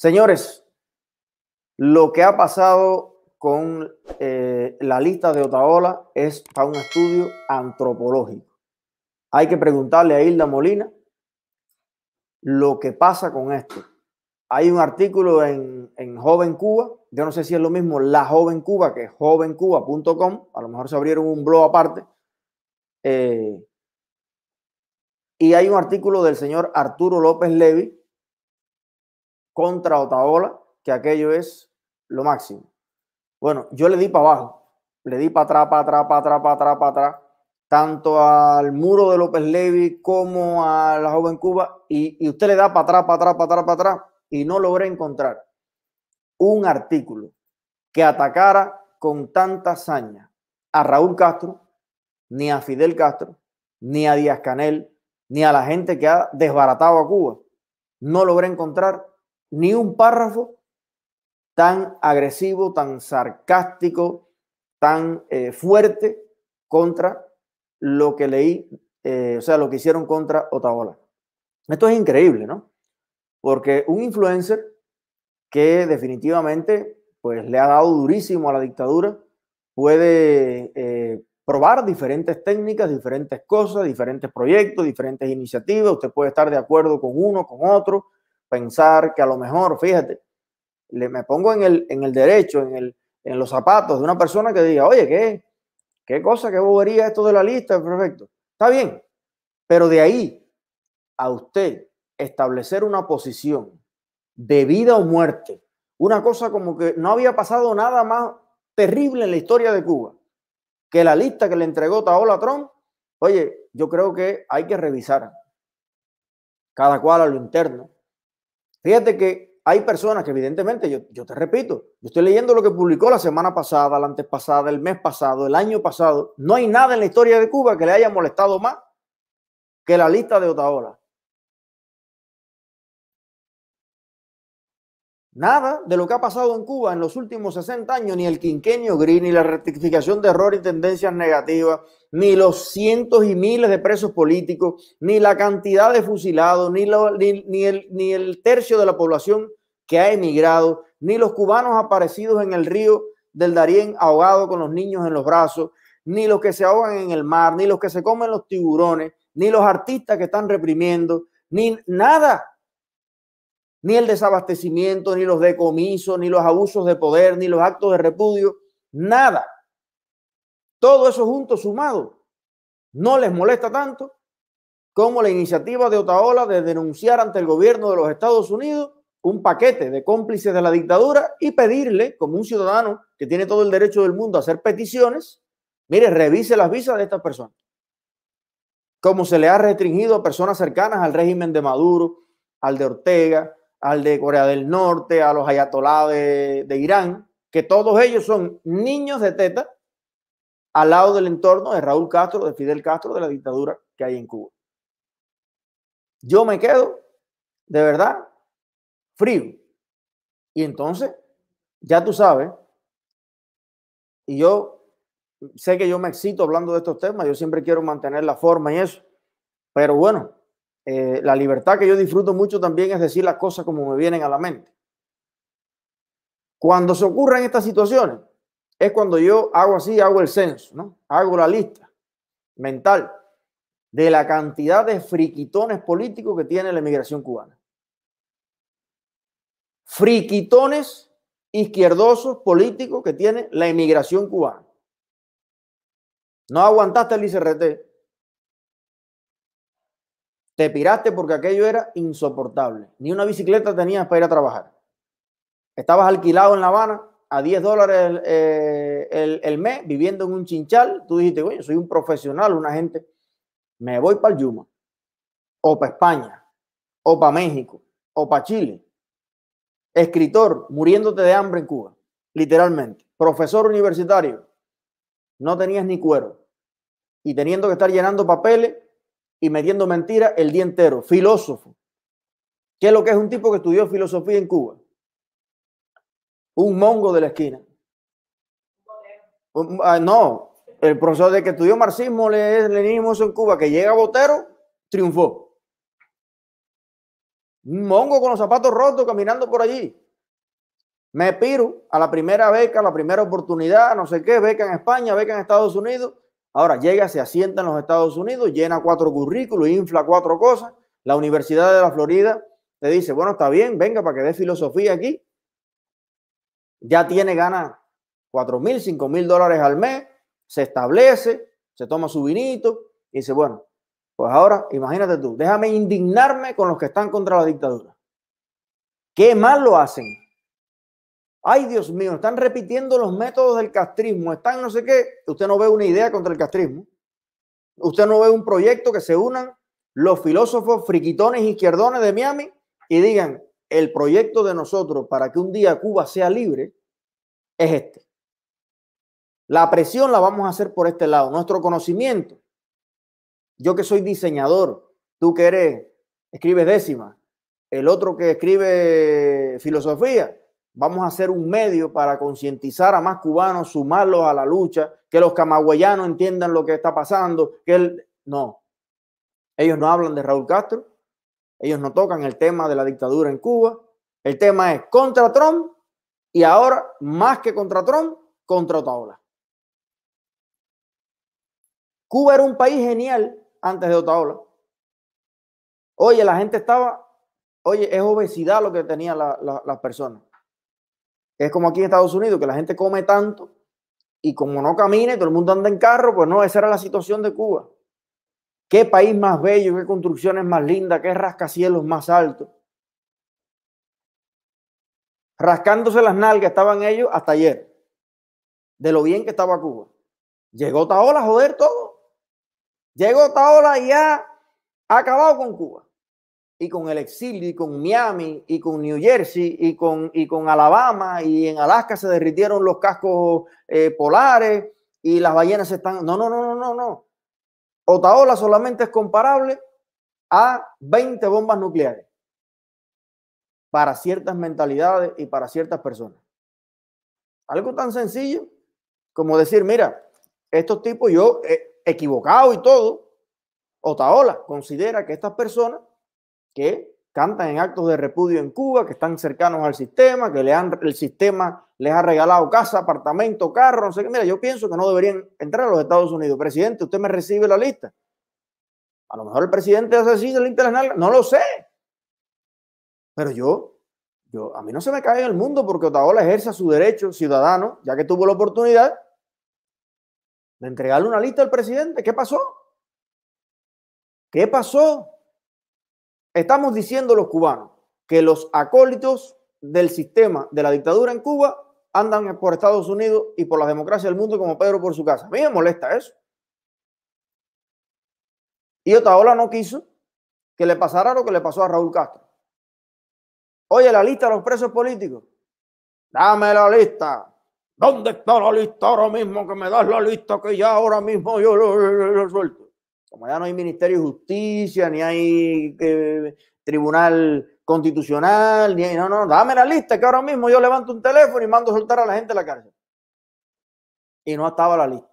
Señores, lo que ha pasado con eh, la lista de Otaola es para un estudio antropológico. Hay que preguntarle a Hilda Molina lo que pasa con esto. Hay un artículo en, Joven Cuba, yo no sé si es lo mismo La Joven Cuba que jovencuba.com, a lo mejor se abrieron un blog aparte. Eh, y hay un artículo del señor Arturo López Levy contra Otaola, que aquello es lo máximo. Bueno, yo le di para abajo, le di para atrás, para atrás, para atrás, para atrás, para atrás, tanto al muro de López Levy como a la joven Cuba, y, y usted le da para atrás, para atrás, para atrás, para atrás, y no logré encontrar un artículo que atacara con tanta hazaña a Raúl Castro, ni a Fidel Castro, ni a Díaz Canel, ni a la gente que ha desbaratado a Cuba. No logré encontrar ni un párrafo tan agresivo, tan sarcástico, tan eh, fuerte contra lo que leí, eh, o sea, lo que hicieron contra Otaola. Esto es increíble, ¿no? Porque un influencer que definitivamente pues, le ha dado durísimo a la dictadura puede eh, probar diferentes técnicas, diferentes cosas, diferentes proyectos, diferentes iniciativas. Usted puede estar de acuerdo con uno, con otro, pensar que a lo mejor, fíjate, le, me pongo en el, en el derecho, en, el, en los zapatos de una persona que diga, oye, ¿qué, qué cosa, qué bobería esto de la lista? Perfecto. Está bien, pero de ahí a usted establecer una posición de vida o muerte, una cosa como que no había pasado nada más terrible en la historia de Cuba, que la lista que le entregó Taola Trump, oye, yo creo que hay que revisar cada cual a lo interno, Fíjate que hay personas que evidentemente, yo, te repito, yo estoy leyendo lo que publicó la semana pasada, la antepasada, el mes pasado, el año pasado. No hay nada en la historia de Cuba que le haya molestado más que la lista de Otaola. Nada de lo que ha pasado en Cuba en los últimos 60 años, ni el quinquenio gris, ni la rectificación de error y tendencias negativas, ni los cientos y miles de presos políticos, ni la cantidad de fusilados, ni, el, ni el tercio de la población que ha emigrado, ni los cubanos aparecidos en el río del Darién ahogados con los niños en los brazos, ni los que se ahogan en el mar, ni los que se comen los tiburones, ni los artistas que están reprimiendo, ni nada ni el desabastecimiento, ni los decomisos, ni los abusos de poder, ni los actos de repudio, nada. Todo eso junto, sumado, no les molesta tanto como la iniciativa de Otaola de denunciar ante el gobierno de los Estados Unidos un paquete de cómplices de la dictadura y pedirle, como un ciudadano que tiene todo el derecho del mundo a hacer peticiones, mire, revise las visas de estas personas. Como se le ha restringido a personas cercanas al régimen de Maduro, al de Ortega, al de Corea del Norte, a los ayatolás de, de Irán, que todos ellos son niños de teta al lado del entorno de Raúl Castro, de Fidel Castro, de la dictadura que hay en Cuba. Yo me quedo, de verdad, frío. Y entonces, ya tú sabes, y yo sé que yo me excito hablando de estos temas, yo siempre quiero mantener la forma y eso, pero bueno, eh, la libertad que yo disfruto mucho también es decir las cosas como me vienen a la mente. Cuando se ocurren estas situaciones, es cuando yo hago así, hago el censo, ¿no? Hago la lista mental de la cantidad de friquitones políticos que tiene la inmigración cubana. Friquitones izquierdosos políticos que tiene la inmigración cubana. No aguantaste el ICRT, te piraste porque aquello era insoportable. Ni una bicicleta tenías para ir a trabajar. Estabas alquilado en La Habana a 10 dólares eh, el, mes, viviendo en un chinchal. Tú dijiste, soy un profesional, una gente. Me voy para el Yuma, o para España, o para México, o para Chile. Escritor, muriéndote de hambre en Cuba, literalmente. Profesor universitario, no tenías ni cuero. Y teniendo que estar llenando papeles y metiendo mentiras el día entero. Filósofo. ¿Qué es lo que es un tipo que estudió filosofía en Cuba? Un mongo de la esquina. Ah, no, el profesor de que estudió marxismo, leninismo en Cuba, que llega a Botero, triunfó. Un mongo con los zapatos rotos caminando por allí. Me piro a la primera beca, a la primera oportunidad, no sé qué, beca en España, beca en Estados Unidos, Ahora llega, se asienta en los Estados Unidos, llena cuatro currículos, infla cuatro cosas. La Universidad de la Florida te dice, bueno, está bien, venga para que dé filosofía aquí. Ya tiene ganas cuatro mil, cinco mil dólares al mes, se establece, se toma su vinito y dice, bueno, pues ahora imagínate tú, déjame indignarme con los que están contra la dictadura. ¿Qué mal lo hacen? ay Dios mío, están repitiendo los métodos del castrismo, están no sé qué, usted no ve una idea contra el castrismo, usted no ve un proyecto que se unan los filósofos friquitones izquierdones de Miami y digan, el proyecto de nosotros para que un día Cuba sea libre es este. La presión la vamos a hacer por este lado, nuestro conocimiento. Yo que soy diseñador, tú que eres, escribes décima, el otro que escribe filosofía, vamos a hacer un medio para concientizar a más cubanos, sumarlos a la lucha, que los camagüeyanos entiendan lo que está pasando, que él... No, ellos no hablan de Raúl Castro, ellos no tocan el tema de la dictadura en Cuba, el tema es contra Trump y ahora, más que contra Trump, contra Otaola. Cuba era un país genial antes de Otaola. Oye, la gente estaba, oye, es obesidad lo que tenían las personas. Es como aquí en Estados Unidos, que la gente come tanto y como no camina y todo el mundo anda en carro, pues no, esa era la situación de Cuba. Qué país más bello, qué construcciones más lindas, qué rascacielos más altos. Rascándose las nalgas estaban ellos hasta ayer, de lo bien que estaba Cuba. Llegó Taola joder todo. Llegó Taola y ha acabado con Cuba y con el exilio, y con Miami, y con New Jersey, y con, y con Alabama, y en Alaska se derritieron los cascos eh, polares, y las ballenas están... No, no, no, no, no, no. Otaola solamente es comparable a 20 bombas nucleares para ciertas mentalidades y para ciertas personas. Algo tan sencillo como decir, mira, estos tipos yo, eh, equivocado y todo, Otaola considera que estas personas que cantan en actos de repudio en Cuba, que están cercanos al sistema, que le han, el sistema les ha regalado casa, apartamento, carro, no sé qué. Mira, yo pienso que no deberían entrar a los Estados Unidos. Presidente, usted me recibe la lista. A lo mejor el presidente hace así, se internacional, no lo sé. Pero yo, yo, a mí no se me cae en el mundo porque Otaola ejerce su derecho ciudadano, ya que tuvo la oportunidad de entregarle una lista al presidente. ¿Qué pasó? ¿Qué pasó? Estamos diciendo los cubanos que los acólitos del sistema de la dictadura en Cuba andan por Estados Unidos y por la democracia del mundo como Pedro por su casa. A mí me molesta eso. Y Otaola no quiso que le pasara lo que le pasó a Raúl Castro. Oye, la lista de los presos políticos. Dame la lista. ¿Dónde está la lista ahora mismo que me das la lista que ya ahora mismo yo lo, lo suelto? Como ya no hay Ministerio de Justicia, ni hay eh, Tribunal Constitucional, ni hay. No, no, dame la lista que ahora mismo yo levanto un teléfono y mando a soltar a la gente a la cárcel. Y no estaba la lista.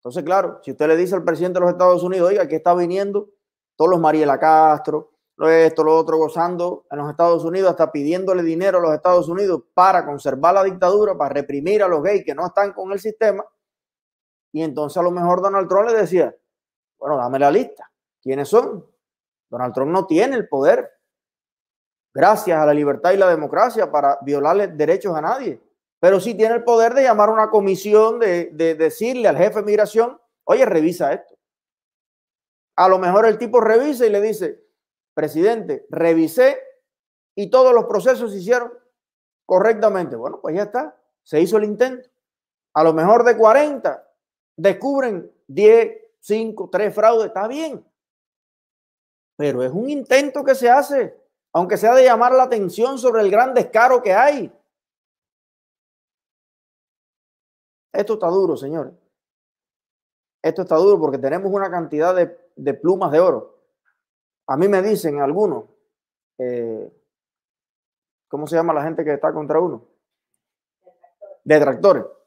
Entonces, claro, si usted le dice al presidente de los Estados Unidos, oiga, que está viniendo todos los Mariela Castro, esto, lo otro, gozando en los Estados Unidos, hasta pidiéndole dinero a los Estados Unidos para conservar la dictadura, para reprimir a los gays que no están con el sistema. Y entonces a lo mejor Donald Trump le decía, bueno, dame la lista. ¿Quiénes son? Donald Trump no tiene el poder, gracias a la libertad y la democracia, para violarle derechos a nadie. Pero sí tiene el poder de llamar a una comisión, de, decirle al jefe de migración, oye, revisa esto. A lo mejor el tipo revisa y le dice, presidente, revisé y todos los procesos se hicieron correctamente. Bueno, pues ya está, se hizo el intento. A lo mejor de 40 descubren 10, cinco, tres fraudes, está bien. Pero es un intento que se hace, aunque sea de llamar la atención sobre el gran descaro que hay. Esto está duro, señores. Esto está duro porque tenemos una cantidad de, plumas de oro. A mí me dicen algunos, eh, ¿cómo se llama la gente que está contra uno? Detractores. Detractores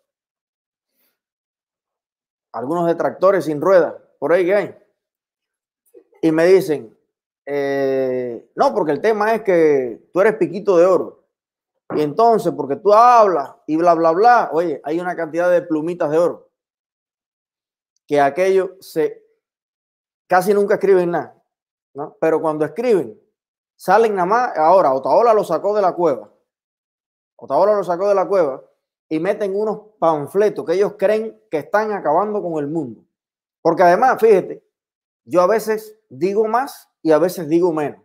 algunos detractores sin ruedas, por ahí que hay, y me dicen, eh, no, porque el tema es que tú eres piquito de oro. Y entonces, porque tú hablas y bla, bla, bla, oye, hay una cantidad de plumitas de oro. Que aquello se... Casi nunca escriben nada, ¿no? Pero cuando escriben, salen nada más. Ahora, Otaola lo sacó de la cueva. Otaola lo sacó de la cueva y meten unos panfletos que ellos creen que están acabando con el mundo. Porque además, fíjate, yo a veces digo más y a veces digo menos.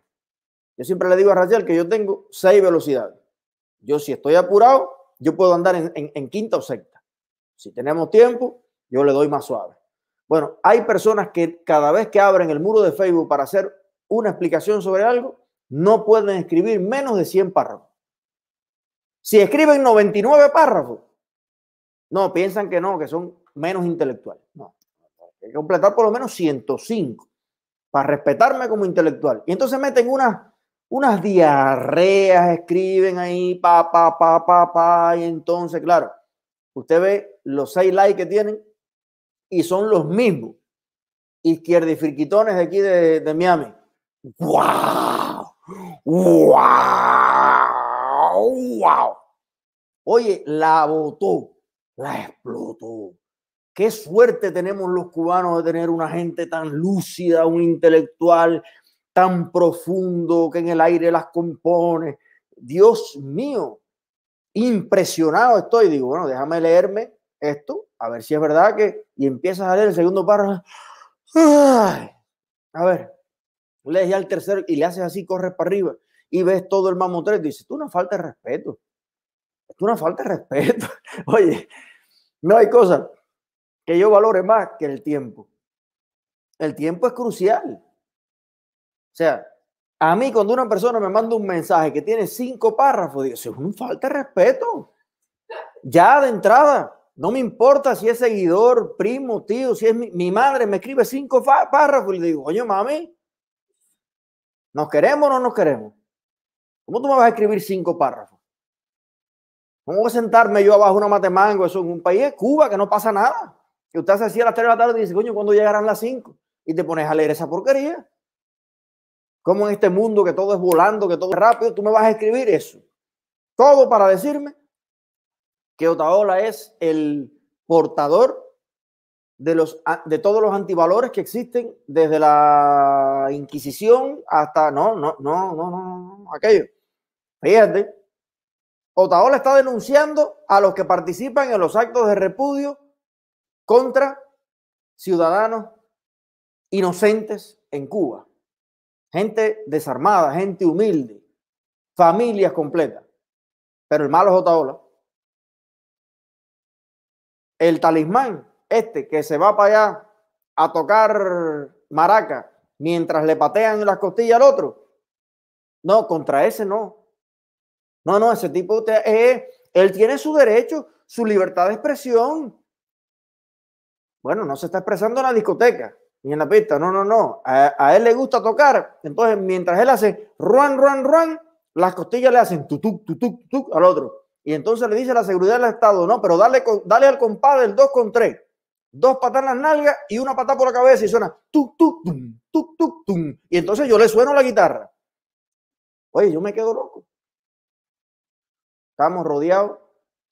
Yo siempre le digo a Rachel que yo tengo seis velocidades. Yo si estoy apurado, yo puedo andar en, en quinta o sexta. Si tenemos tiempo, yo le doy más suave. Bueno, hay personas que cada vez que abren el muro de Facebook para hacer una explicación sobre algo, no pueden escribir menos de 100 párrafos. Si escriben 99 párrafos, no, piensan que no, que son menos intelectuales. No, hay que completar por lo menos 105 para respetarme como intelectual. Y entonces meten unas, unas diarreas, escriben ahí, pa, pa, pa, pa, pa, y entonces, claro, usted ve los seis likes que tienen y son los mismos y friquitones de aquí de, de Miami. ¡Wow! ¡Guau! ¡Wow! Oye, la botó, la explotó. Qué suerte tenemos los cubanos de tener una gente tan lúcida, un intelectual tan profundo que en el aire las compone. Dios mío, impresionado estoy. Digo, bueno, déjame leerme esto, a ver si es verdad que... Y empiezas a leer el segundo párrafo. A ver, lees ya el tercero y le haces así, corres para arriba y ves todo el y dices, tú una falta de respeto. Es una falta de respeto. Oye, no hay cosa que yo valore más que el tiempo. El tiempo es crucial. O sea, a mí cuando una persona me manda un mensaje que tiene cinco párrafos, digo, es una falta de respeto. Ya de entrada, no me importa si es seguidor, primo, tío, si es mi, madre, me escribe cinco párrafos y le digo, oye, mami, ¿nos queremos o no nos queremos? ¿Cómo tú me vas a escribir cinco párrafos? ¿Cómo voy a sentarme yo abajo una matemango? Eso en un país, Cuba, que no pasa nada. Que usted se hacía a las 3 de la tarde y dice, coño, ¿cuándo llegarán las 5? Y te pones a leer esa porquería. ¿Cómo en este mundo que todo es volando, que todo es rápido, tú me vas a escribir eso? Todo para decirme que Otaola es el portador de, los, de todos los antivalores que existen desde la Inquisición hasta... No, no, no, no, no, aquello. Fíjate, Otaola está denunciando a los que participan en los actos de repudio contra ciudadanos inocentes en Cuba. Gente desarmada, gente humilde, familias completas. Pero el malo es Otaola. El talismán, este que se va para allá a tocar maraca mientras le patean las costillas al otro. No, contra ese no. No, no, ese tipo, usted es, eh, él tiene su derecho, su libertad de expresión. Bueno, no se está expresando en la discoteca ni en la pista, no, no, no. A, él le gusta tocar. Entonces, mientras él hace ruan, ruan, ruan, las costillas le hacen tutuc, tutuc, tutuc al otro. Y entonces le dice la seguridad del Estado, no, pero dale, dale al compadre el 2 con 3. Dos patas en las nalgas y una patada por la cabeza y suena tu, tu, tum, tu, tum. Y entonces yo le sueno la guitarra. Oye, yo me quedo loco. Estamos rodeados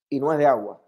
y no es de agua.